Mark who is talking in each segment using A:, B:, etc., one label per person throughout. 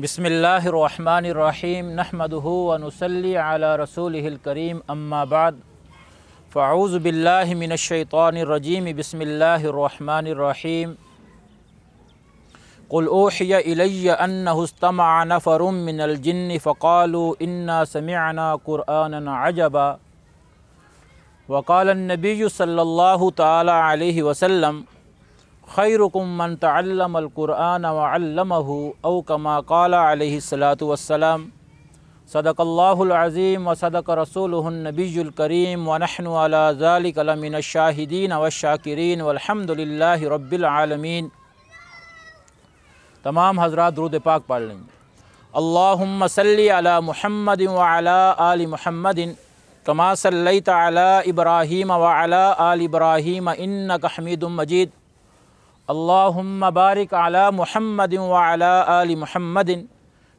A: بسم الله الرحمن الرحيم نحمده ونصلي على رسوله الكريم أما بعد فأعوذ بالله من الشيطان الرجيم بسم الله الرحمن الرحيم قل أوحي إلي أنه استمع نفر من الجن فقالوا إنا سمعنا قرآنا عجبا وقال النبي صلى الله تعالى عليه وسلم خيركم من تعلم القرآن وعلمه أو كما قال عليه الصلاة والسلام صدق الله العظيم وصدق رسوله النبي الكريم ونحن على ذلك لمن الشاهدين والشاكرين والحمد لله رب العالمين تمام حضرات درود پاک پڑھ لیں اللهم صل على محمد وعلى آل محمد كما صليت على إبراهيم وعلى آل إبراهيم إنك حميد مجيد اللهم بارك على محمد وعلى آل محمد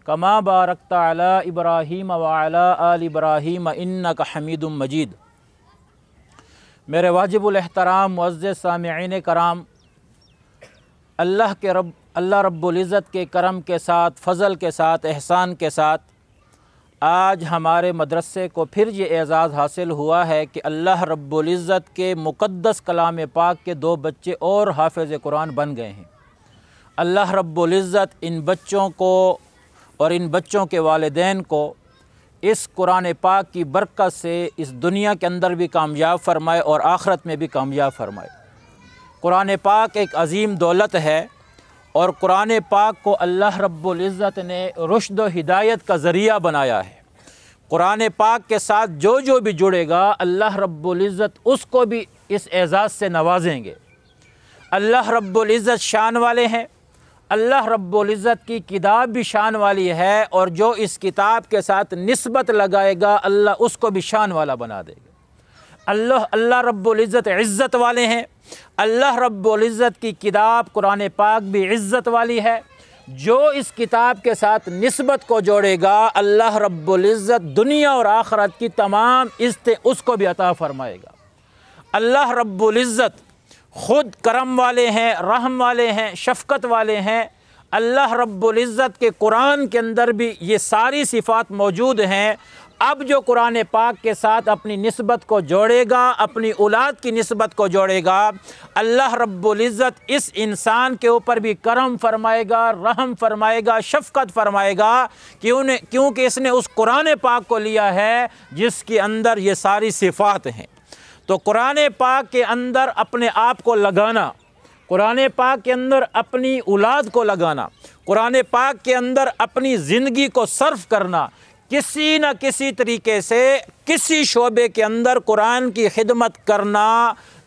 A: كما باركت على إبراهيم وعلى آل إبراهيم إنك حميد مجيد मजीद मेरे वाजिबुलहतराम मज़ सामीन कराम अल्लाह के रब अल्लाह रब्ज़त के करम के साथ फ़ज़ल के साथ एहसान के साथ आज हमारे मदरसे को फिर ये एज़ाज़ हासिल हुआ है कि अल्लाह रब्ज़त के मुक़दस कलाम पाक के दो बच्चे और हाफिज़ कुरान बन गए हैं अल्लाह रब्ज़त इन बच्चों को और इन बच्चों के वालदेन को इस कुरान पाक की बरकत से इस दुनिया के अंदर भी कामयाब फरमाए और आखरत में भी कामयाब फरमाए कुरान पाक एक अजीम दौलत है और कुरान पाक को अल्लाह रब्ज़त ने रुशद हिदायत का ज़रिया बनाया है कुरान पाक के साथ जो जो भी जुड़ेगा अल्लाह रब्ज़त उसको भी इस एज़ाज़ से नवाजेंगे अल्लाह रब्ज़त शान वाले हैं अल्लाह रब्ज़त की किताब भी शान वाली है और जो इस किताब के साथ नस्बत लगाएगा अल्लाह उसको भी शान वाला बना देगा अल्लाह अल्लाह रब्ज़त इज़्ज़त वाले हैं अल्लाह रब्ज़त की किताब कुरान पाक भी इज़्ज़त वाली है जो इस किताब के साथ नस्बत को जोड़ेगा अल्लाह रब्ज़त दुनिया और आखरत की तमाम इस्ते उसको भी अता फ़रमाएगा अल्लाह रब्ज़त ख़ुद करम वाले हैं रहम वाले हैं शफकत वाले हैं अल्लाह रब्ज़त के कुरान के अंदर भी ये सारी सिफ़ात मौजूद हैं अब जो कुरान पाक के साथ अपनी नस्बत को जोड़ेगा अपनी औलाद की नस्बत को जोड़ेगा अल्लाह रब्ज़त इस इंसान के ऊपर भी करम फरमाएगा रहम फरमाएगा शफकत फरमाएगा क्यों क्योंकि इसने उस कुरान पाक को लिया है जिसके अंदर ये सारी सिफ़ात हैं तो कुरान पाक के अंदर अपने आप को लगाना कुरान पाक के अंदर अपनी औलाद को लगाना कुरान पाक के अंदर अपनी ज़िंदगी को सर्फ़ करना किसी न किसी तरीके से किसी शोबे के अंदर कुरान की खिदमत करना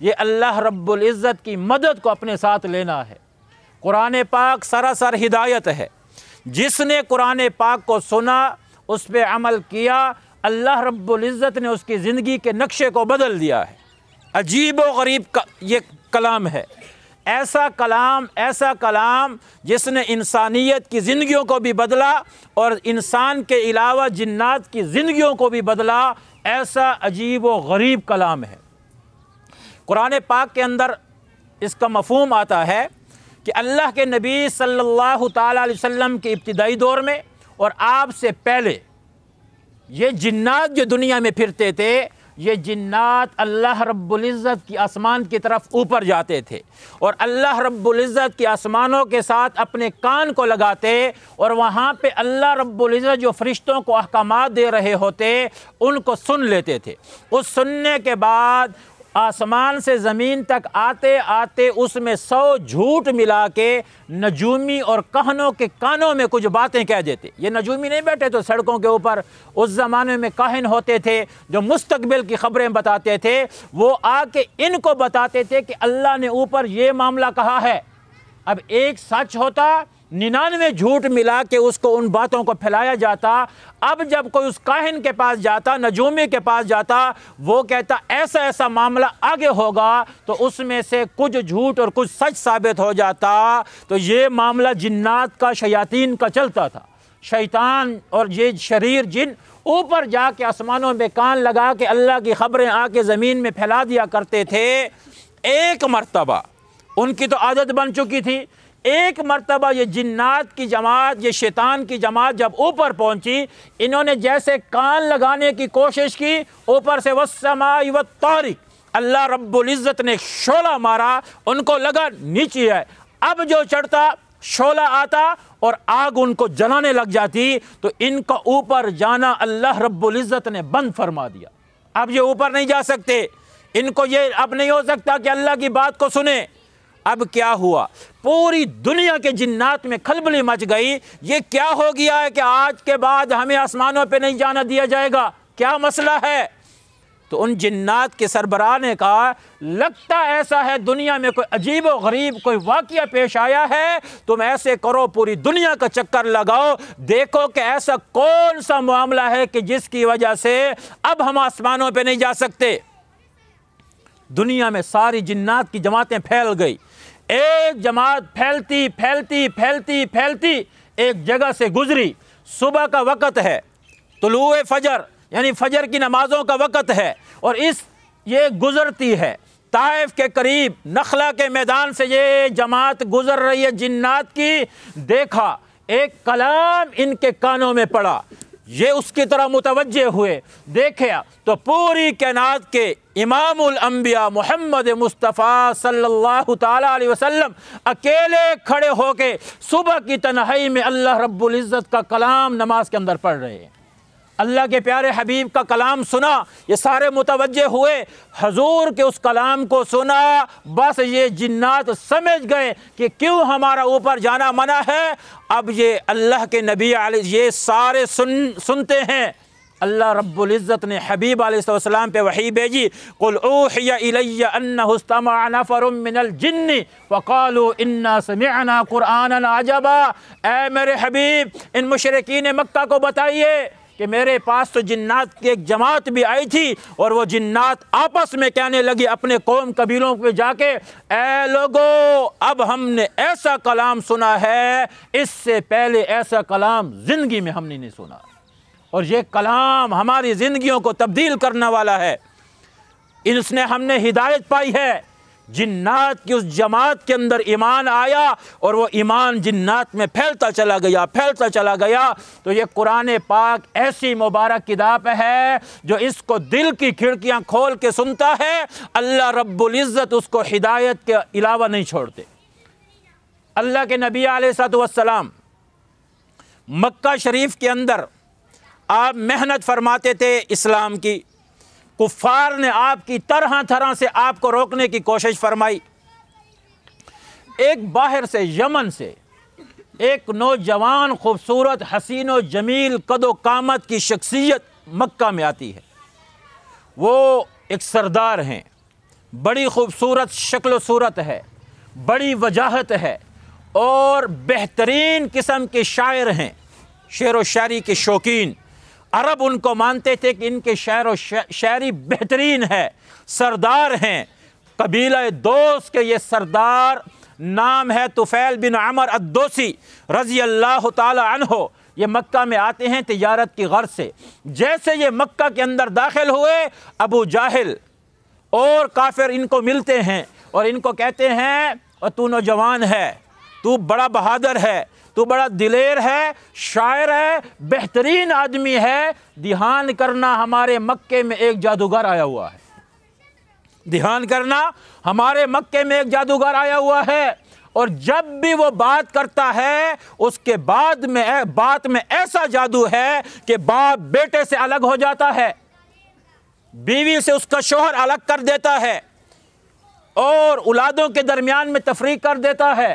A: ये अल्लाह रब्ज़त की मदद को अपने साथ लेना है कुरान पाक सरासर हिदायत है जिसने कुरान पाक को सुना उस पर अमल किया अल्लाह रब्ज़त ने उसकी ज़िंदगी के नक्शे को बदल दिया है अजीब व गरीब का ये कलाम है ऐसा कलाम ऐसा कलाम जिसने इंसानियत की ज़िंदगियों को भी बदला और इंसान के अलावा जन्ात की ज़िंदगियों को भी बदला ऐसा अजीब व गरीब कलाम है कुरान पाक के अंदर इसका मफहम आता है कि अल्लाह के नबी सल्लल्लाहु अलैहि वसल्लम के इब्तदाई दौर में और आप से पहले ये जिन्नात जो दुनिया में फिरते थे ये जिन्नात अल्लाह रब्ज़त की आसमान की तरफ ऊपर जाते थे और अल्लाह रब्ज़त के आसमानों के साथ अपने कान को लगाते और वहाँ पे अल्लाह रब्ज़त जो फ़रिश्तों को अहकाम दे रहे होते उनको सुन लेते थे उस सुनने के बाद आसमान से ज़मीन तक आते आते उसमें सौ झूठ मिला के नजूमी और कहनों के कानों में कुछ बातें कह देते ये नजूमी नहीं बैठे तो सड़कों के ऊपर उस ज़माने में कहन होते थे जो मुस्तबिल की ख़बरें बताते थे वो आके इनको बताते थे कि अल्लाह ने ऊपर ये मामला कहा है अब एक सच होता निन्यानवे झूठ मिला के उसको उन बातों को फैलाया जाता अब जब कोई उस काहिन के पास जाता नजूमी के पास जाता वो कहता ऐसा ऐसा मामला आगे होगा तो उसमें से कुछ झूठ और कुछ सच साबित हो जाता तो ये मामला जिन्नात का शयातीन का चलता था शैतान और ये शरीर जिन ऊपर जाके आसमानों में कान लगा के अल्लाह की खबरें आके ज़मीन में फैला दिया करते थे एक मरतबा उनकी तो आदत बन चुकी थी एक मरतबा ये जन्नात की जमात ये शैतान की जमात जब ऊपर पहुंची इन्होंने जैसे कान लगाने की कोशिश की ऊपर से वसमाई व तारिक अल्लाह रब्ज़त ने शोला मारा उनको लगा नीचे है अब जो चढ़ता शोला आता और आग उनको जलाने लग जाती तो इनका ऊपर जाना अल्लाह रब्ज़त ने बंद फरमा दिया अब ये ऊपर नहीं जा सकते इनको ये अब नहीं हो सकता कि अल्लाह की बात को सुने अब क्या हुआ पूरी दुनिया के जिन्नात में खलबली मच गई ये क्या हो गया है कि आज के बाद हमें आसमानों पे नहीं जाना दिया जाएगा क्या मसला है तो उन जिन्नात के सरबरा ने कहा लगता ऐसा है दुनिया में कोई अजीब व गरीब कोई वाक्य पेश आया है तुम ऐसे करो पूरी दुनिया का चक्कर लगाओ देखो कि ऐसा कौन सा मामला है कि जिसकी वजह से अब हम आसमानों पर नहीं जा सकते दुनिया में सारी जिन्नात की जमातें फैल गई एक जमात फैलती फैलती फैलती फैलती एक जगह से गुजरी सुबह का वक़्त है तलु फजर यानी फजर की नमाज़ों का वक़्त है और इस ये गुज़रती है ताइफ के करीब नखला के मैदान से ये जमात गुज़र रही है जिन्नात की देखा एक कलाम इनके कानों में पड़ा ये उसकी तरह मुतवजह हुए देखे तो पूरी कैनात के इमामुल मोहम्मद मुस्तफ़ा सल्लल्लाहु अलैहि वसल्लम अकेले खड़े होके सुबह की तन्हाई में अल्लाह रब्बुल इज़्ज़त का कलाम नमाज के अंदर पढ़ रहे हैं अल्लाह के प्यारे हबीब का कलाम सुना ये सारे मुतवजे हुए हजूर के उस कलाम को सुना बस ये जिन्नात समझ गए कि क्यों हमारा ऊपर जाना मना है अब ये अल्लाह के नबी ये सारे सुन सुनते हैं अल्लाह रब्ज़त ने हबीब आसमाम पर वही भेजी कुल वक़ालो वकालबा ए मेरे हबीब इन मशरकिन मक्का को बताइए कि मेरे पास तो जिन्नात की एक जमात भी आई थी और वो जिन्नात आपस में कहने लगी अपने कौम कबीलों पे जाके ए लोगो अब हमने ऐसा कलाम सुना है इससे पहले ऐसा कलाम ज़िंदगी में हमने नहीं सुना और ये कलाम हमारी ज़िंदगियों को तब्दील करने वाला है इसने हमने हिदायत पाई है जिन्नात की उस जमात के अंदर ईमान आया और वो ईमान जिन्नात में फैलता चला गया फैलता चला गया तो ये कुरान पाक ऐसी मुबारक किताब है जो इसको दिल की खिड़कियां खोल के सुनता है अल्लाह रब्ज़त उसको हिदायत के अलावा नहीं छोड़ते अल्लाह के नबी आलतम मक्का शरीफ के अंदर आप मेहनत फरमाते थे इस्लाम की कुफ़ार ने आपकी तरह तरह से आपको रोकने की कोशिश फरमाई एक बाहर से यमन से एक नौजवान खूबसूरत हसीन व जमील कदो कामत की शख्सियत मक्का में आती है वो एक सरदार हैं बड़ी खूबसूरत शक्ल सूरत है बड़ी वजाहत है और बेहतरीन किस्म के शायर हैं शेर व शायरी के शौकीन अरब उनको मानते थे कि इनके शायर और शहरी बेहतरीन है सरदार हैं कबीला दोस्त के ये सरदार नाम है तुफ़ैल बिन अमर अद्दोसी रज़ी अल्लाह तहो ये मक्का में आते हैं तजारत की गर्ज से जैसे ये मक्का के अंदर दाखिल हुए अबू जाहिल और काफिर इनको मिलते हैं और इनको कहते हैं और तू नौजवान है तू बड़ा बहादुर है तो बड़ा दिलेर है शायर है बेहतरीन आदमी है ध्यान करना हमारे मक्के में एक जादूगर आया हुआ है ध्यान करना हमारे मक्के में एक जादूगर आया हुआ है और जब भी वो बात करता है उसके बाद में बात में ऐसा जादू है कि बाप बेटे से अलग हो जाता है बीवी से उसका शोहर अलग कर देता है और औलादों के दरमियान में तफरीक कर देता है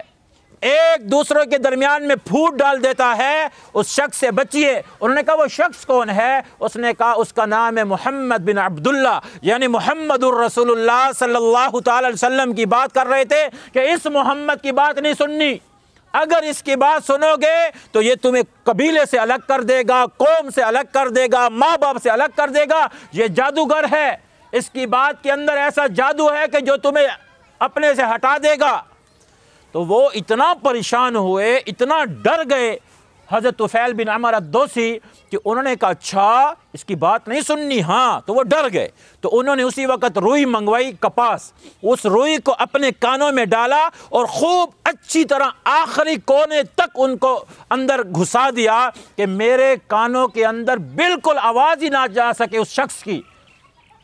A: एक दूसरे के दरमियान में फूट डाल देता है उस शख्स से बचिए उन्होंने कहा वो शख्स कौन है उसने कहा उसका नाम है मोहम्मद बिन अब्दुल्ला यानी मोहम्मद रसोल्ला सल्लल्लाहु अलैहि वसल्लम की बात कर रहे थे कि इस मोहम्मद की बात नहीं सुननी अगर इसकी बात सुनोगे तो ये तुम्हें कबीले से अलग कर देगा कौम से अलग कर देगा माँ बाप से अलग कर देगा ये जादूगर है इसकी बात के अंदर ऐसा जादू है कि जो तुम्हें अपने से हटा देगा तो वो इतना परेशान हुए इतना डर गए हज़रत तुफ़ैल बिन अमर अदोसी कि उन्होंने कहा अच्छा इसकी बात नहीं सुननी हाँ तो वो डर गए तो उन्होंने उसी वक्त रुई मंगवाई कपास उस रुई को अपने कानों में डाला और खूब अच्छी तरह आखिरी कोने तक उनको अंदर घुसा दिया कि मेरे कानों के अंदर बिल्कुल आवाज़ ही ना जा सके उस शख्स की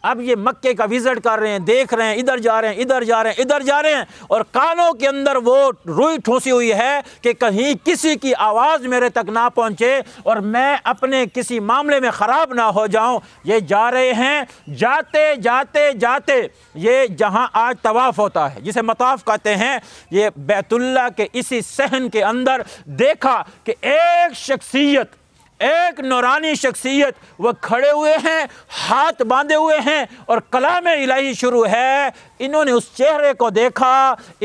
A: अब ये मक्के का विज़िट कर रहे हैं देख रहे हैं इधर जा रहे हैं इधर जा रहे हैं इधर जा रहे हैं और कानों के अंदर वो रुई ठूसी हुई है कि कहीं किसी की आवाज़ मेरे तक ना पहुंचे और मैं अपने किसी मामले में ख़राब ना हो जाऊं ये जा रहे हैं जाते जाते जाते ये जहां आज तवाफ़ होता है जिसे मताफ़ कहते हैं ये बैतुल्ला के इसी सहन के अंदर देखा कि एक शख्सियत एक नौरानी शख्सियत वह खड़े हुए हैं हाथ बांधे हुए हैं और कलाम इलाही शुरू है इन्होंने उस चेहरे को देखा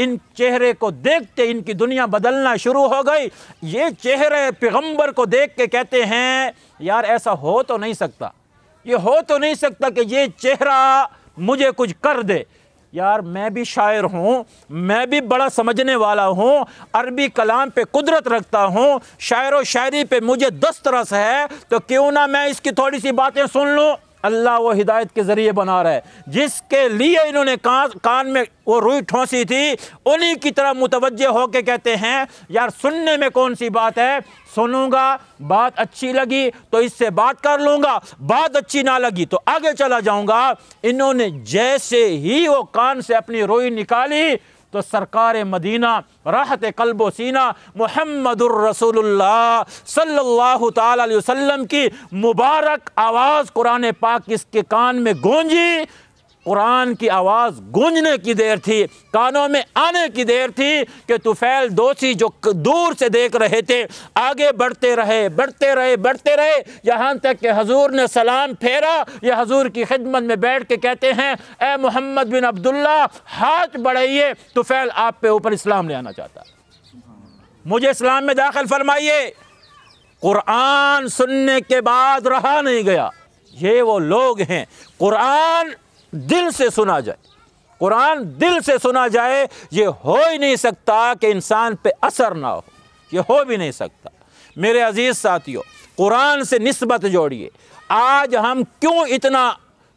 A: इन चेहरे को देखते इनकी दुनिया बदलना शुरू हो गई ये चेहरे पैगंबर को देख के कहते हैं यार ऐसा हो तो नहीं सकता ये हो तो नहीं सकता कि ये चेहरा मुझे कुछ कर दे यार मैं भी शायर हूँ मैं भी बड़ा समझने वाला हूँ अरबी कलाम पे कुदरत रखता हूँ शायर व शायरी पे मुझे दस्तरस है तो क्यों ना मैं इसकी थोड़ी सी बातें सुन लूँ अल्लाह वो हिदायत के ज़रिए बना रहा है जिसके लिए इन्होंने कान कान में वो रुई ठोंसी थी उन्हीं की तरह मुतवजह होके कहते हैं यार सुनने में कौन सी बात है सुनूंगा बात अच्छी लगी तो इससे बात कर लूँगा बात अच्छी ना लगी तो आगे चला जाऊँगा इन्होंने जैसे ही वो कान से अपनी रुई निकाली तो सरकार मदीना राहत कल्ब सीना मोहम्मद सल्ला वसम की मुबारक आवाज़ कुरान पाक इसके कान में गूंजी कुरान की आवाज़ गूंजने की देर थी कानों में आने की देर थी कि तुफैल दोषी जो दूर से देख रहे थे आगे बढ़ते रहे बढ़ते रहे बढ़ते रहे यहाँ तक कि हजूर ने सलाम फेरा यह हजूर की खिदमत में बैठ के कहते हैं ए मोहम्मद बिन अब्दुल्ला हाथ बढ़ाइए तुफैल आप पे ऊपर इस्लाम ले आना चाहता मुझे इस्लाम में दाखिल फरमाइए कुरान सुनने के बाद रहा नहीं गया ये वो लोग हैं कुरान दिल से सुना जाए कुरान दिल से सुना जाए ये हो ही नहीं सकता कि इंसान पे असर ना हो ये हो भी नहीं सकता मेरे अजीज़ साथियों कुरान से नस्बत जोड़िए आज हम क्यों इतना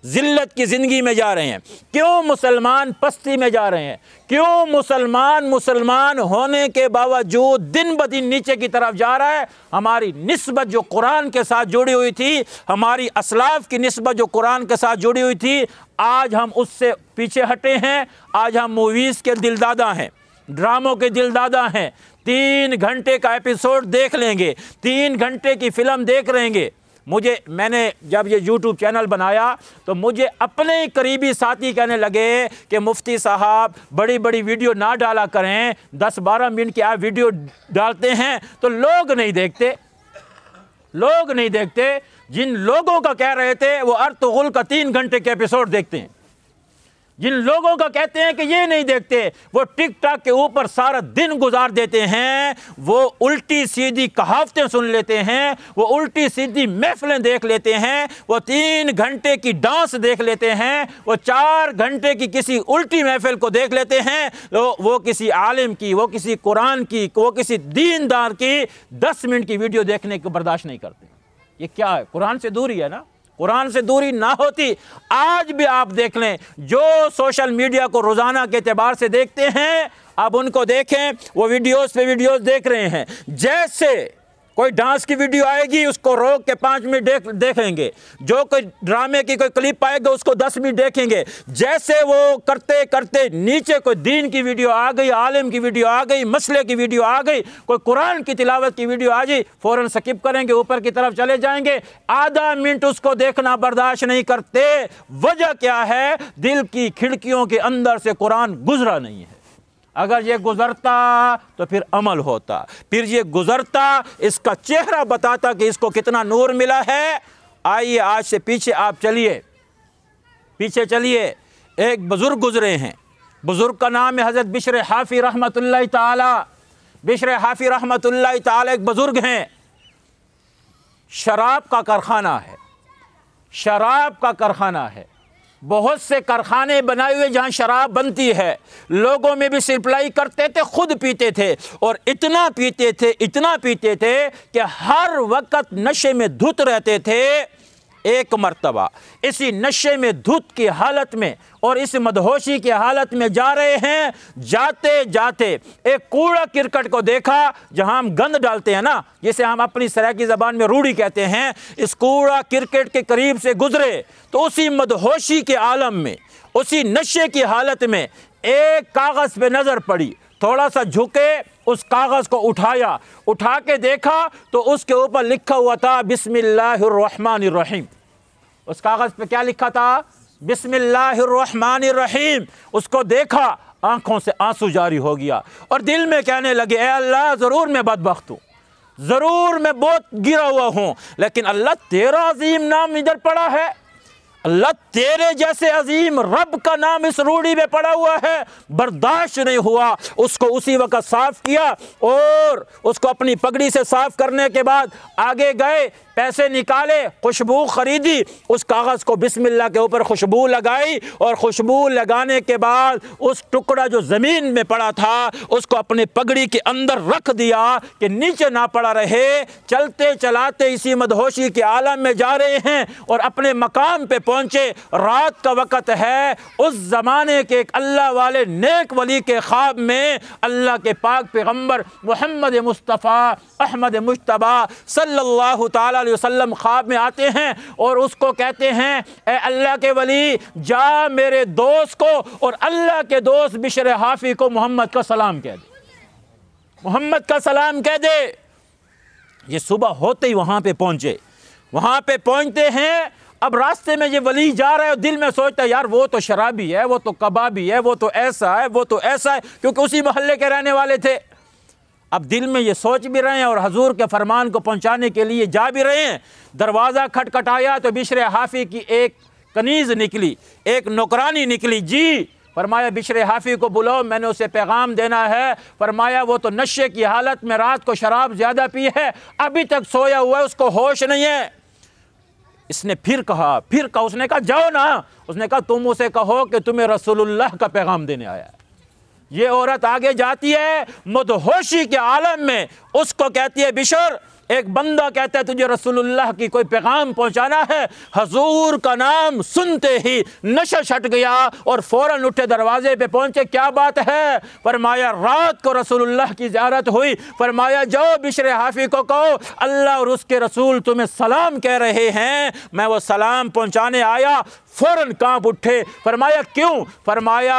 A: ज़िल्लत की ज़िंदगी में जा रहे हैं क्यों मुसलमान पस्ती में जा रहे हैं क्यों मुसलमान मुसलमान होने के बावजूद दिन ब दिन नीचे की तरफ जा रहा है हमारी नस्बत जो कुरान के साथ जुड़ी हुई थी हमारी असलाफ की नस्बत जो कुरान के साथ जुड़ी हुई थी आज हम उससे पीछे हटे हैं आज हम मूवीज़ के दिलदादा हैं ड्रामों के दिलदादा हैं तीन घंटे का एपिसोड देख लेंगे तीन घंटे की फ़िल्म देख लेंगे मुझे मैंने जब ये यूट्यूब चैनल बनाया तो मुझे अपने ही करीबी साथी कहने लगे कि मुफ्ती साहब बड़ी बड़ी वीडियो ना डाला करें दस बारह मिनट की आप वीडियो डालते हैं तो लोग नहीं देखते लोग नहीं देखते जिन लोगों का कह रहे थे वो अर्तगुल का तीन घंटे के एपिसोड देखते हैं जिन लोगों का कहते हैं कि ये नहीं देखते वो टिकटॉक के ऊपर सारा दिन गुजार देते हैं वो उल्टी सीधी कहावतें सुन लेते हैं वो उल्टी सीधी महफिलें देख लेते हैं वो तीन घंटे की डांस देख लेते हैं वो चार घंटे की किसी उल्टी महफिल को देख लेते हैं तो वो किसी आलिम की वो किसी कुरान की वो किसी दीनदार की दस मिनट की वीडियो देखने को बर्दाश्त नहीं करते ये क्या है कुरान से दूर ही है ना कुरान से दूरी ना होती आज भी आप देख लें जो सोशल मीडिया को रोज़ाना के अतबार से देखते हैं अब उनको देखें वो वीडियोस पे वीडियोस देख रहे हैं जैसे कोई डांस की वीडियो आएगी उसको रोक के पांच मिनट देख देखेंगे जो कोई ड्रामे की कोई क्लिप आएगी उसको दस मिनट देखेंगे जैसे वो करते करते नीचे कोई दीन की वीडियो आ गई आलिम की वीडियो आ गई मसले की वीडियो आ गई कोई कुरान की तिलावत की वीडियो आ गई फ़ौरन स्किप करेंगे ऊपर की तरफ चले जाएंगे आधा मिनट उसको देखना बर्दाश्त नहीं करते वजह क्या है दिल की खिड़कियों के अंदर से कुरान गुजरा नहीं है अगर ये गुजरता तो फिर अमल होता फिर ये गुजरता इसका चेहरा बताता कि इसको कितना नूर मिला है आइए आज से पीछे आप चलिए पीछे चलिए एक बुज़ुर्ग गुजरे हैं बुज़ुर्ग का नाम है हज़रत बिशर हाफ़ी रहमत ताला हाफ़ी रहमत ताला एक बुज़ुर्ग हैं शराब का कारखाना है शराब का कारखाना है बहुत से कारखाने बनाए हुए जहाँ शराब बनती है लोगों में भी सप्लाई करते थे खुद पीते थे और इतना पीते थे इतना पीते थे कि हर वक्त नशे में धुत रहते थे एक मरतबा इसी नशे में धुत की हालत में और इस मदहोशी की हालत में जा रहे हैं जाते जाते एक कूड़ा क्रिकेट को देखा जहां हम गंद डालते हैं ना जिसे हम अपनी सराय की ज़बान में रूढ़ी कहते हैं इस कूड़ा क्रिकेट के करीब से गुजरे तो उसी मदहोशी के आलम में उसी नशे की हालत में एक कागज़ पे नज़र पड़ी थोड़ा सा झुके उस कागज़ को उठाया उठा के देखा तो उसके ऊपर लिखा हुआ था बिसमीम उस कागज़ पे क्या लिखा था बिसमीम उसको देखा आंखों से आंसू जारी हो गया और दिल में कहने लगे अल्लाह ज़रूर मैं बदबख्त हूँ ज़रूर मैं बहुत गिरा हुआ हूँ लेकिन अल्लाह तेरा अजीम नाम इधर पड़ा है अल्लाह तेरे जैसे अजीम रब का नाम इस रूढ़ी में पड़ा हुआ है बर्दाश्त नहीं हुआ उसको उसी वक्त साफ़ किया और उसको अपनी पगड़ी से साफ़ करने के बाद आगे गए पैसे निकाले खुशबू ख़रीदी उस कागज़ को बिस्मिल्ला के ऊपर खुशबू लगाई और खुशबू लगाने के बाद उस टुकड़ा जो ज़मीन में पड़ा था उसको अपने पगड़ी के अंदर रख दिया कि नीचे ना पड़ा रहे चलते चलाते इसी मदहोशी के आलम में जा रहे हैं और अपने मकाम पे पहुँचे रात का वक़्त है उस ज़माने के एक अल्लाह वाले नेक वली के ख्वाब में अल्लाह के पाक पैगम्बर मोहम्मद मुस्तफ़ा अहमद मुशतबा सल्ला वसल्लम ख्वाब में आते हैं और उसको कहते हैं ए अल्लाह के वली जा मेरे दोस्त को और अल्लाह के दोस्त बिशर हाफी को मोहम्मद का सलाम कह दे मोहम्मद का सलाम कह दे ये सुबह होते ही वहाँ पे पहुँचे वहाँ पे पहुँचते हैं अब रास्ते में ये वली जा रहा है और दिल में सोचता है यार वो तो शराबी है वो तो कबाबी है वो तो ऐसा है वो तो ऐसा है क्योंकि उसी मोहल्ले के रहने वाले थे अब दिल में ये सोच भी रहे हैं और हजूर के फरमान को पहुँचाने के लिए जा भी रहे हैं दरवाज़ा खटखटाया तो बिशर हाफ़ी की एक कनीज़ निकली एक नौकरानी निकली जी फरमाया बिशर हाफ़ी को बुलाओ मैंने उसे पैगाम देना है फरमाया वो तो नशे की हालत में रात को शराब ज़्यादा पी है अभी तक सोया हुआ है उसको होश नहीं है इसने फिर कहा फिर कहा उसने कहा जाओ ना उसने कहा तुम उसे कहो कि तुम्हें रसूलुल्लाह का पैगाम देने आया है ये औरत आगे जाती है मदहोशी के आलम में उसको कहती है बिशर एक बंदा कहता है तुझे रसूलुल्लाह की कोई पैगाम पहुंचाना है हजूर का नाम सुनते ही नशा छट गया और फौरन उठे दरवाजे पे पहुंचे क्या बात है फरमाया रात को रसूलुल्लाह की ज्यारत हुई फरमाया जाओ बिशर हाफी को कहो अल्लाह और उसके रसूल तुम्हें सलाम कह रहे हैं मैं वो सलाम पहुंचाने आया फ़ौरन कांप उठे फरमाया क्यों फरमाया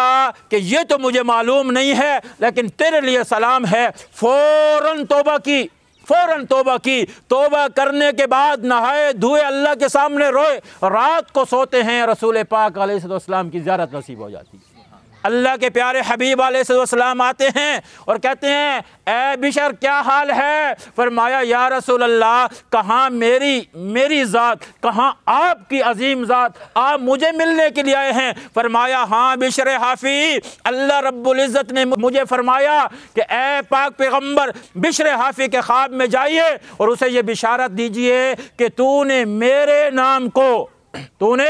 A: कि ये तो मुझे मालूम नहीं है लेकिन तेरे लिए सलाम है फ़ौरन तोबा की फौरन तोबा की तोबा करने के बाद नहाए धोए अल्लाह के सामने रोए रात को सोते हैं रसूल पाक अलैहिस्सलाम की ज्यारत नसीब हो जाती है अल्लाह के प्यारे हबीब आसमाम आते हैं और कहते हैं ए बिशर क्या हाल है फरमाया या रसूल अल्लाह कहाँ मेरी मेरी ज़ात कहाँ आपकी अजीम ज़ात आप मुझे मिलने के लिए आए हैं फरमाया हाँ बिशर हाफ़ी अल्लाह रब्ज़त ने मुझे फरमाया कि ए पाक पैगम्बर बिशर हाफ़ी के ख्वाब में जाइए और उसे ये बिशारत दीजिए कि तूने मेरे नाम को तूने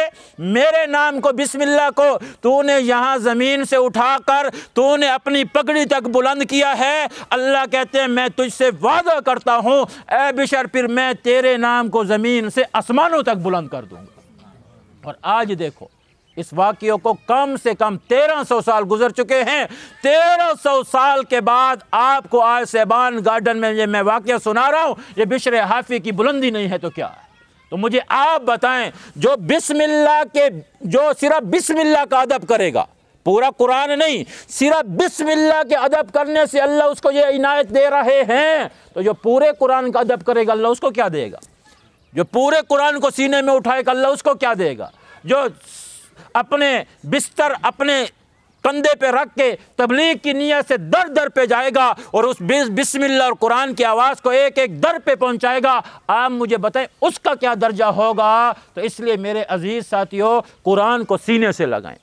A: मेरे नाम को बिस्मिल्ला को तूने यहाँ ज़मीन से उठाकर तूने अपनी पगड़ी तक बुलंद किया है अल्लाह कहते हैं मैं तुझसे वादा करता हूँ ए बिशर फिर मैं तेरे नाम को ज़मीन से आसमानों तक बुलंद कर दूँगा और आज देखो इस वाक्यों को कम से कम तेरह सौ साल गुजर चुके हैं तेरह सौ साल के बाद आपको आज सेबान गार्डन में ये मैं वाक्य सुना रहा हूँ ये बिशर हाफी की बुलंदी नहीं है तो क्या है तो मुझे आप बताएं जो बिस्मिल्लाह के जो सिर्फ बिस्मिल्लाह का अदब करेगा पूरा कुरान नहीं सिर्फ बिस्मिल्लाह के अदब करने से अल्लाह उसको ये इनायत दे रहे हैं तो जो पूरे कुरान का अदब करेगा अल्लाह उसको क्या देगा जो पूरे कुरान को सीने में उठाएगा अल्लाह उसको क्या देगा जो अपने बिस्तर अपने कंधे पे रख के तबलीग की नीयत से दर दर पे जाएगा और उस बिस्मिल्लाह और कुरान की आवाज़ को एक एक दर पे पहुंचाएगा आप मुझे बताएं उसका क्या दर्जा होगा तो इसलिए मेरे अजीज़ साथियों कुरान को सीने से लगाएं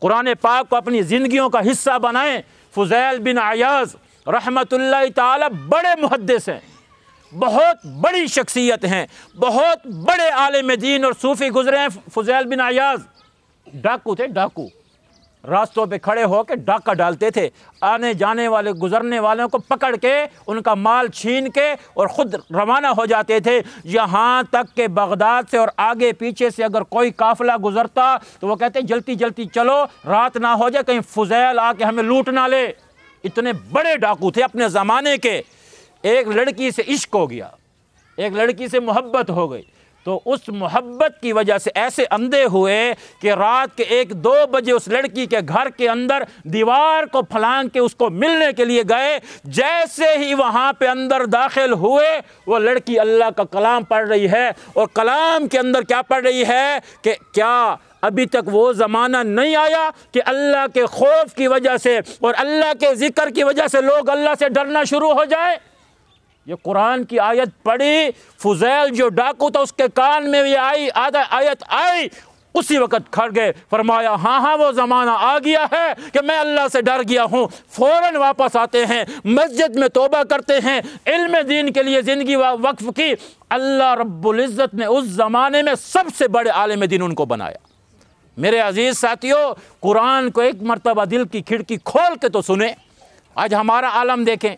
A: कुरान पाक को अपनी ज़िंदगियों का हिस्सा बनाएं फ़ुजैल बिन अयाज रहमत बड़े मुहदस हैं बहुत बड़ी शख्सियत हैं बहुत बड़े आलम दीन और सूफ़ी गुजरे हैं फ़ुजैल बिन आयाज डाकू थे डाकू रास्तों पे खड़े होकर डाका डालते थे आने जाने वाले गुजरने वालों को पकड़ के उनका माल छीन के और ख़ुद रवाना हो जाते थे यहाँ तक के बगदाद से और आगे पीछे से अगर कोई काफिला गुजरता तो वो कहते जल्दी जल्दी चलो रात ना हो जाए कहीं फुजैल आके हमें लूट ना ले इतने बड़े डाकू थे अपने ज़माने के एक लड़की से इश्क हो गया एक लड़की से मोहब्बत हो गई तो उस मोहब्बत की वजह से ऐसे अंधे हुए कि रात के एक दो बजे उस लड़की के घर के अंदर दीवार को फलांग के उसको मिलने के लिए गए जैसे ही वहाँ पे अंदर दाखिल हुए वो लड़की अल्लाह का कलाम पढ़ रही है और कलाम के अंदर क्या पढ़ रही है कि क्या अभी तक वो ज़माना नहीं आया कि अल्लाह के खौफ की वजह से और अल्लाह के ज़िक्र की वजह से लोग अल्लाह से डरना शुरू हो जाए ये कुरान की आयत पढ़ी फुजैल जो डाकू था उसके कान में ये आई आधा आयत आई उसी वक़्त खड़ गए फरमाया हाँ हाँ वो ज़माना आ गया है कि मैं अल्लाह से डर गया हूँ फ़ौर वापस आते हैं मस्जिद में तोबा करते हैं इल्म दीन के लिए ज़िंदगी वक्फ़ की अल्लाह रब्ज़त ने उस ज़माने में सबसे बड़े आलम दिन उनको बनाया मेरे अजीज़ साथियों कुरान को एक मरतबा दिल की खिड़की खोल के तो सुने आज हमारा आलम देखें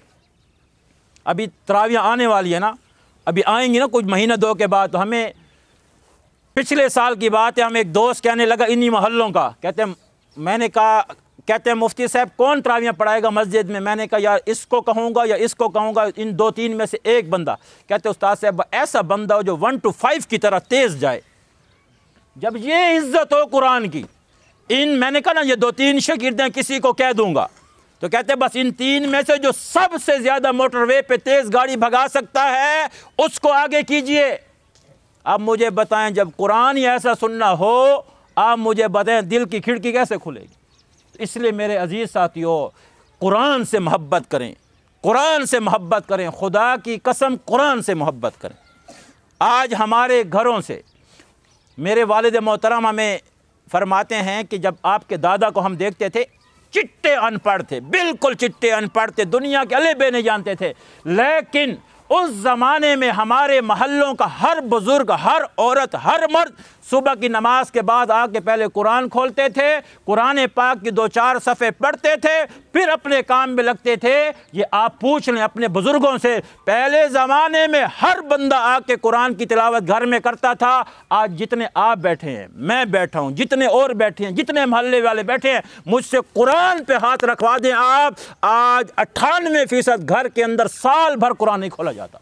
A: अभी तरावियाँ आने वाली है ना अभी आएंगी ना कुछ महीना दो के बाद तो हमें पिछले साल की बात है हम एक दोस्त कहने लगा इन्हीं मोहल्लों का कहते हैं मैंने कहा कहते हैं मुफ्ती साहब कौन तरावियाँ पढ़ाएगा मस्जिद में मैंने कहा यार इसको कहूँगा या इसको कहूँगा इन दो तीन में से एक बंदा कहते उस्ताद साहब ऐसा बंदा हो जो वन टू फाइव की तरह तेज़ जाए जब ये इज्जत हो कुरान की इन मैंने कहा ना ये दो तीन शगिर्दें किसी को कह दूँगा तो कहते बस इन तीन में से जो सबसे ज़्यादा मोटरवे पे तेज़ गाड़ी भगा सकता है उसको आगे कीजिए अब मुझे बताएं जब कुरान ही ऐसा सुनना हो आप मुझे बताएं दिल की खिड़की कैसे खुलेगी इसलिए मेरे अजीज़ साथियों कुरान से मोहब्बत करें कुरान से मोहब्बत करें खुदा की कसम कुरान से मोहब्बत करें आज हमारे घरों से मेरे वालद मोहतरम हमें फरमाते हैं कि जब आपके दादा को हम देखते थे चिट्टे अनपढ़ थे बिल्कुल चिट्टे अनपढ़ थे दुनिया के अले नहीं जानते थे लेकिन उस ज़माने में हमारे महल्लों का हर बुज़ुर्ग हर औरत हर मर्द सुबह की नमाज के बाद आके पहले कुरान खोलते थे कुरान पाक की दो चार सफ़े पढ़ते थे फिर अपने काम में लगते थे ये आप पूछ लें अपने बुज़ुर्गों से पहले ज़माने में हर बंदा आके कुरान की तिलावत घर में करता था आज जितने आप बैठे हैं मैं बैठा हूँ जितने और बैठे हैं जितने मोहल्ले वाले बैठे हैं मुझसे कुरान पर हाथ रखवा दें आप आज अट्ठानवे फ़ीसद घर के अंदर साल भर कुरान नहीं खोला जाता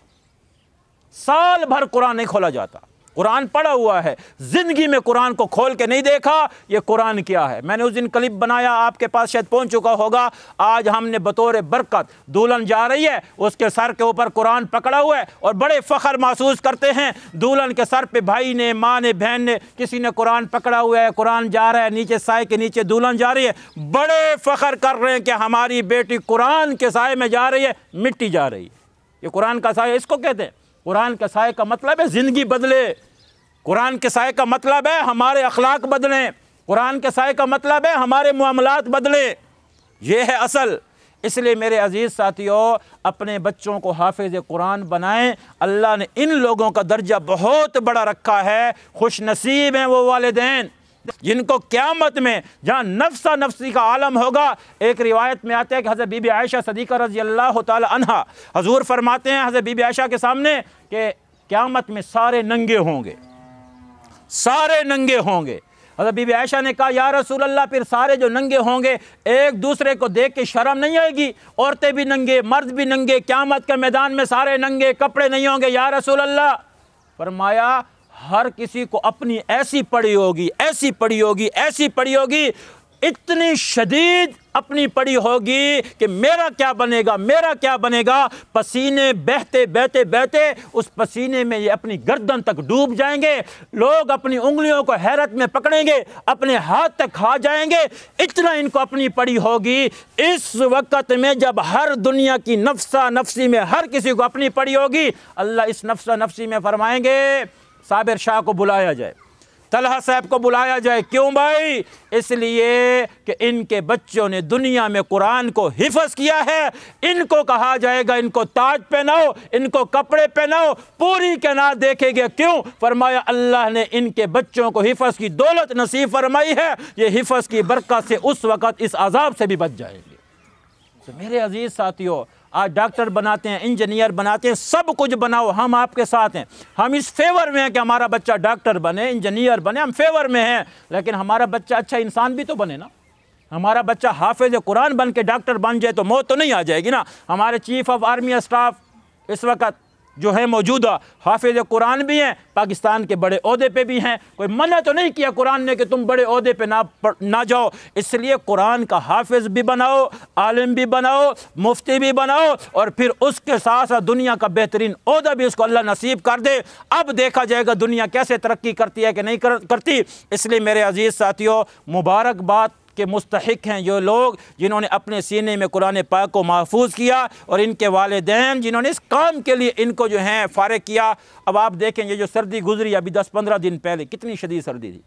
A: साल भर कुरान नहीं खोला जाता कुरान पढ़ा हुआ है ज़िंदगी में कुरान को खोल के नहीं देखा ये कुरान क्या है मैंने उस दिन क्लिप बनाया आपके पास शायद पहुंच चुका होगा आज हमने बतौर बरकत दुल्हन जा रही है उसके सर के ऊपर कुरान पकड़ा हुआ है और बड़े फ़ख्र महसूस करते हैं दुल्हन के सर पे भाई ने माँ ने बहन ने किसी ने कुरान पकड़ा हुआ है कुरान जा रहा है नीचे साय के नीचे दुल्हन जा रही है बड़े फ़ख्र कर रहे हैं कि हमारी बेटी कुरान के साय में जा रही है मिट्टी जा रही है ये कुरान का साय इसको कहते हैं कुरान के साय का मतलब है ज़िंदगी बदले कुरान के साय का मतलब है हमारे अखलाक बदलें कुरान के साय का मतलब है हमारे मामलात बदलें ये है असल इसलिए मेरे अजीज़ साथियों अपने बच्चों को हाफिज कुरान बनाएं अल्लाह ने इन लोगों का दर्जा बहुत बड़ा रखा है खुश नसीब हैं वो वालदेन जिनको क्यामत में जहाँ नफसा नफसी का आलम होगा एक रिवायत में आता है कि हज़रत बीबी आयशा सदीक़ा रजी अल्लाह तहा हजूर फरमाते हैं हज़रत बीबी आयशा के सामने कि क्यामत में सारे नंगे होंगे सारे नंगे होंगे हजरत बीबी आयशा ने कहा या रसूल अल्लाह फिर सारे जो नंगे होंगे एक दूसरे को देख के शर्म नहीं आएगी औरतें भी नंगे मर्द भी नंगे क्यामत के मैदान में सारे नंगे कपड़े नहीं होंगे या रसूल अल्लाह फरमाया हर किसी को अपनी ऐसी पड़ी होगी ऐसी पड़ी होगी ऐसी पड़ी होगी इतनी शदीद अपनी पड़ी होगी कि मेरा क्या बनेगा मेरा क्या बनेगा पसीने बहते बहते बहते उस पसीने में ये अपनी गर्दन तक डूब जाएंगे लोग अपनी उंगलियों को हैरत में पकड़ेंगे अपने हाथ तक खा जाएंगे इतना इनको अपनी पड़ी होगी इस वक्त में जब हर दुनिया की नफसा नफसी में हर किसी को अपनी पड़ी होगी अल्लाह इस नफसा नफसी में फरमाएंगे साबिर शाह को बुलाया जाए तलहा साहब को बुलाया जाए क्यों भाई इसलिए कि इनके बच्चों ने दुनिया में कुरान को हिफज किया है इनको कहा जाएगा इनको ताज पहनाओ इनको कपड़े पहनाओ पूरी कैनात देखेगा क्यों फरमाया अल्लाह ने इनके बच्चों को हिफज की दौलत नसीब फरमाई है ये हिफज की बरकत से उस वक़्त इस अजाब से भी बच जाएंगे तो मेरे अजीज़ साथियों आज डॉक्टर बनाते हैं इंजीनियर बनाते हैं सब कुछ बनाओ हम आपके साथ हैं हम इस फेवर में हैं कि हमारा बच्चा डॉक्टर बने इंजीनियर बने हम फेवर में हैं लेकिन हमारा बच्चा अच्छा इंसान भी तो बने ना हमारा बच्चा हाफिज कुरान बन के डॉक्टर बन जाए तो मौत तो नहीं आ जाएगी ना हमारे चीफ ऑफ आर्मी स्टाफ इस वक्त जो है मौजूदा हाफिज़ कुरान भी हैं पाकिस्तान के बड़े अहदे पे भी हैं कोई मना तो नहीं किया कुरान ने कि तुम बड़े अहदे पे ना पढ़ ना जाओ इसलिए कुरान का हाफिज़ भी बनाओ आलिम भी बनाओ मुफ्ती भी बनाओ और फिर उसके साथ साथ दुनिया का बेहतरीन अहदा भी उसको अल्लाह नसीब कर दे अब देखा जाएगा दुनिया कैसे तरक्की करती है कि नहीं कर, करती इसलिए मेरे अजीज़ साथियों मुबारकबाद के मुस्तक हैं जो लोग जिन्होंने अपने सीने में कुरान पाक को महफूज किया और इनके वालदेन जिन्होंने इस काम के लिए इनको जो है फ़ारग किया अब आप देखें ये जो सर्दी गुजरी अभी दस पंद्रह दिन पहले कितनी शदीद सर्दी थी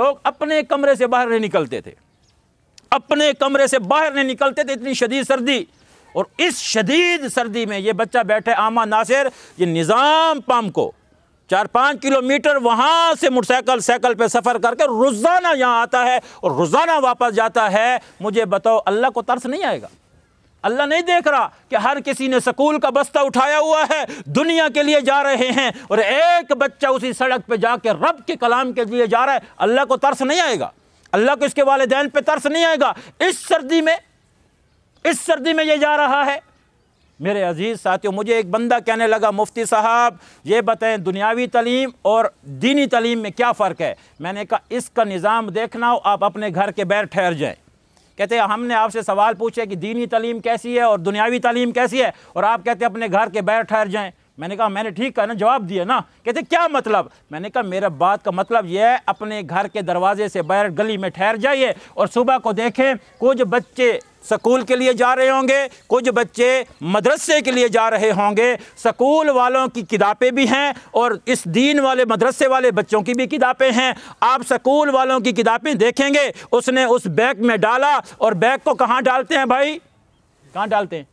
A: लोग अपने कमरे से बाहर नहीं निकलते थे अपने कमरे से बाहर नहीं निकलते थे इतनी शदीद सर्दी और इस शदीद सर्दी में ये बच्चा बैठे आमा नासिर ये निज़ाम पाम को चार पाँच किलोमीटर वहाँ से मोटरसाइकिल साइकिल पे सफ़र करके रोज़ाना यहाँ आता है और रोज़ाना वापस जाता है मुझे बताओ अल्लाह को तरस नहीं आएगा अल्लाह नहीं देख रहा कि हर किसी ने स्कूल का बस्ता उठाया हुआ है दुनिया के लिए जा रहे हैं और एक बच्चा उसी सड़क पे जाके रब के कलाम के लिए जा रहा है अल्लाह को तरस नहीं आएगा अल्लाह को इसके वालदेन पर तरस नहीं आएगा इस सर्दी में इस सर्दी में ये जा रहा है मेरे अजीज़ साथियों मुझे एक बंदा कहने लगा मुफ्ती साहब ये बताएं दुनियावी तलीम और दीनी तलीम में क्या फ़र्क है मैंने कहा इसका निज़ाम देखना हो आप अपने घर के बैर ठहर जाएँ कहते हैं हमने आपसे सवाल पूछे कि दीनी तलीम कैसी है और दुनियावी तलीम कैसी है और आप कहते हैं अपने घर के बैर ठहर जाएँ मैंने कहा मैंने ठीक कहा ना जवाब दिया ना कहते क्या मतलब मैंने कहा मेरा बात का मतलब यह है अपने घर के दरवाजे से बाहर गली में ठहर जाइए और सुबह को देखें कुछ बच्चे स्कूल के लिए जा रहे होंगे कुछ बच्चे मदरसे के लिए जा रहे होंगे स्कूल वालों की किताबें भी हैं और इस दीन वाले मदरसे वाले बच्चों की भी किताबें हैं आप स्कूल वालों की किताबें देखेंगे उसने उस बैग में डाला और बैग को कहाँ डालते हैं भाई कहाँ डालते हैं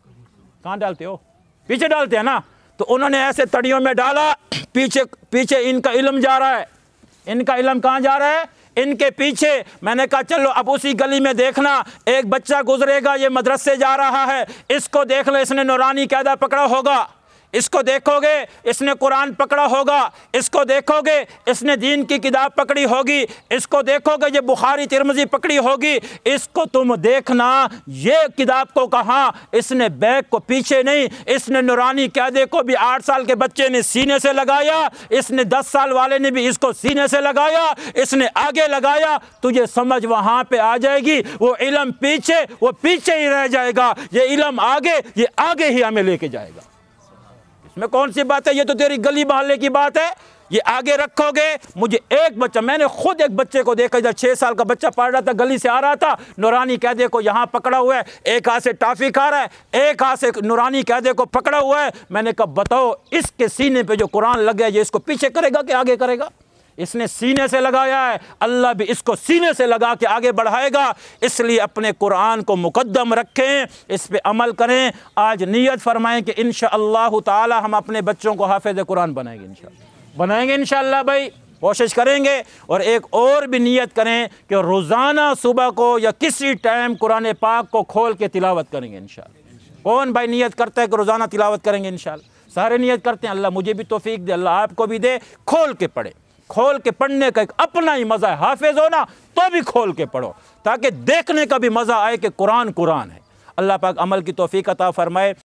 A: कहाँ डालते हो पीछे डालते हैं ना तो उन्होंने ऐसे तड़ियों में डाला पीछे पीछे इनका इलम जा रहा है इनका इलम कहाँ जा रहा है इनके पीछे मैंने कहा चलो अब उसी गली में देखना एक बच्चा गुजरेगा ये मदरसे जा रहा है इसको देख लो इसने नौरानी कैदा पकड़ा होगा इसको देखोगे इसने कुरान पकड़ा होगा इसको देखोगे इसने दीन की किताब पकड़ी होगी इसको देखोगे ये बुखारी तिरमजी पकड़ी होगी इसको तुम देखना ये किताब को कहा इसने बैग को पीछे नहीं इसने नुरानी कैदे को भी आठ साल के बच्चे ने सीने से लगाया इसने दस साल वाले ने भी इसको सीने से लगाया इसने आगे लगाया तुझे तो समझ वहाँ पर आ जाएगी वो इलम पीछे वो पीछे ही रह जाएगा ये इलम आगे ये आगे ही हमें लेके जाएगा मैं कौन सी बात है ये तो तेरी गली मोहल्ले की बात है ये आगे रखोगे मुझे एक बच्चा मैंने खुद एक बच्चे को देखा इधर छः साल का बच्चा पढ़ रहा था गली से आ रहा था नूरानी कैदे को यहाँ पकड़ा हुआ है एक हाथ से टाफी खा रहा है एक हाथ से नूरानी कैदे को पकड़ा हुआ है मैंने कहा बताओ इसके सीने पे जो कुरान लग गया ये इसको पीछे करेगा कि आगे करेगा इसने सीने से लगाया है अल्लाह भी इसको सीने से लगा के आगे बढ़ाएगा इसलिए अपने कुरान को मुकदम रखें इस पर अमल करें आज नीयत फरमाएं कि इन ताला हम अपने बच्चों को हाफिज कुरान बनाएंगे इन बनाएंगे इन भाई कोशिश करेंगे और एक और भी नीयत करें कि रोज़ाना सुबह को या किसी टाइम कुरान पाक को खोल के तिलावत करेंगे इन कौन भाई नीयत करता है कि रोज़ाना तिलावत करेंगे इन सारे नीयत करते हैं अल्लाह मुझे भी तोफ़ी दे अल्लाह आपको भी दे खोल के पढ़े खोल के पढ़ने का एक अपना ही मज़ा है हाफिज होना तो भी खोल के पढ़ो ताकि देखने का भी मज़ा आए कि कुरान कुरान है अल्लाह पाक अमल की तोफ़ी अता फ़रमाए